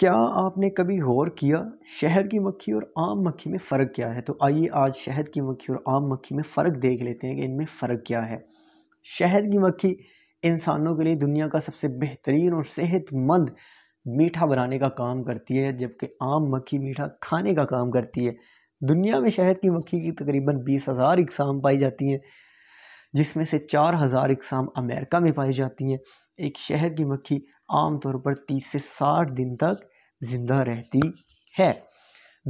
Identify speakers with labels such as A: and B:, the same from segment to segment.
A: क्या आपने कभी गौर किया शहद की मक्खी और आम मक्खी में फ़र्क क्या है तो आइए आज शहद की मक्खी और आम मक्खी में फ़र्क देख लेते हैं कि इनमें फ़र्क क्या है शहद की मक्खी इंसानों के लिए दुनिया का सबसे बेहतरीन और सेहतमंद मीठा बनाने का काम करती है जबकि आम मक्खी मीठा खाने का काम करती है दुनिया में शहद की मक्खी की तकरीबन बीस हज़ार इकसाम पाई जाती हैं जिसमें से चार हज़ार इकसाम अमेरिका में पाई जाती हैं एक शहद की मक्खी आमतौर पर तीस से साठ दिन तक ज़िंदा रहती है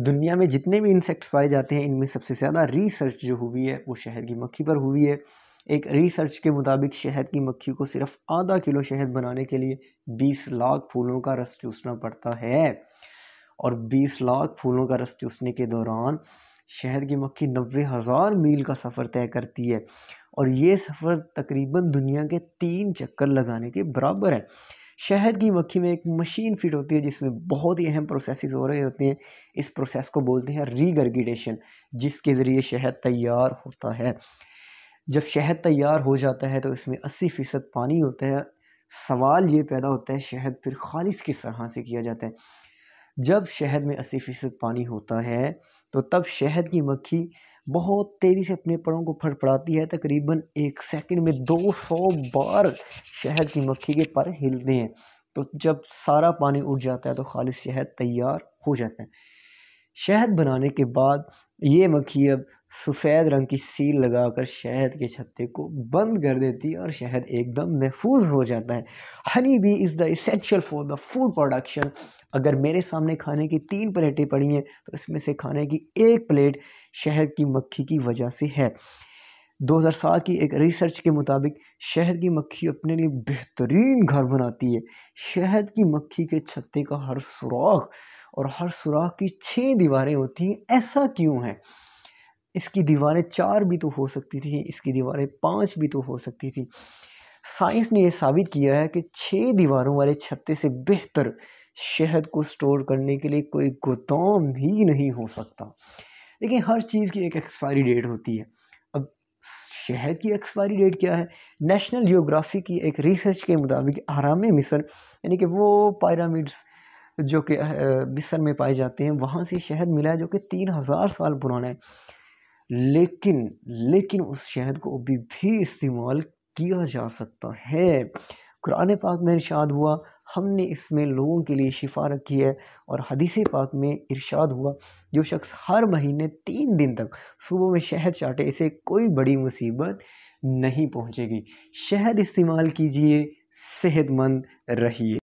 A: दुनिया में जितने भी इंसेक्ट्स पाए जाते हैं इनमें सबसे ज़्यादा रिसर्च जो हुई है वो शहर की मक्खी पर हुई है एक रिसर्च के मुताबिक शहद की मक्खी को सिर्फ आधा किलो शहद बनाने के लिए 20 लाख फूलों का रस चूसना पड़ता है और 20 लाख फूलों का रस चूसने के दौरान शहद की मक्खी नब्बे हज़ार मील का सफ़र तय करती है और ये सफ़र तकरीबन दुनिया के तीन चक्कर लगाने के बराबर है शहद की मक्खी में एक मशीन फिट होती है जिसमें बहुत ही अहम प्रोसेसेस हो रहे होते हैं इस प्रोसेस को बोलते हैं रीगर्गिटेशन जिसके ज़रिए शहद तैयार होता है जब शहद तैयार हो जाता है तो इसमें अस्सी फ़ीसद पानी होता है सवाल ये पैदा होता है शहद फिर खालिश किस तरह से किया जाता है जब शहद में अस्सी फ़ीसद पानी होता है तो तब शहद की मक्खी बहुत तेज़ी से अपने पड़ों को फड़फड़ाती है तकरीबन एक सेकंड में दो सौ बार शहद की मक्खी के पर हिलते हैं तो जब सारा पानी उड़ जाता है तो खालिश शहद तैयार हो जाता है शहद बनाने के बाद ये मक्खी अब सफ़ेद रंग की सील लगाकर शहद के छत्ते को बंद कर देती है और शहद एकदम महफूज हो जाता है हनी भी is the essential for the food production अगर मेरे सामने खाने की तीन प्लेटें पड़ी हैं तो इसमें से खाने की एक प्लेट शहद की मक्खी की वजह से है 2007 की एक रिसर्च के मुताबिक शहद की मक्खी अपने लिए बेहतरीन घर बनाती है शहद की मक्खी के छत्ते का हर सुराख और हर सुराख की छः दीवारें होती हैं ऐसा क्यों है इसकी दीवारें चार भी तो हो सकती थी इसकी दीवारें पाँच भी तो हो सकती थी साइंस ने यह साबित किया है कि छः दीवारों वाले छत्ते से बेहतर शहद को स्टोर करने के लिए कोई गोदाम ही नहीं हो सकता लेकिन हर चीज़ की एक एक्सपायरी डेट होती है शहद की एक्सपायरी डेट क्या है नेशनल जियोग्राफी की एक रिसर्च के मुताबिक आराम मिसर यानी कि वो पायरामिड्स जो कि मिसर में पाए जाते हैं वहाँ से शहद मिला है जो कि तीन हज़ार साल पुराना है लेकिन लेकिन उस शहद को अभी भी इस्तेमाल किया जा सकता है कुरान पाक में इर्शाद हुआ हमने इसमें लोगों के लिए शिफा रखी है और हदीस पाक में इरशाद हुआ जो शख्स हर महीने तीन दिन तक सुबह में शहद चाटे इसे कोई बड़ी मुसीबत नहीं पहुंचेगी शहद इस्तेमाल कीजिए सेहतमंद रहिए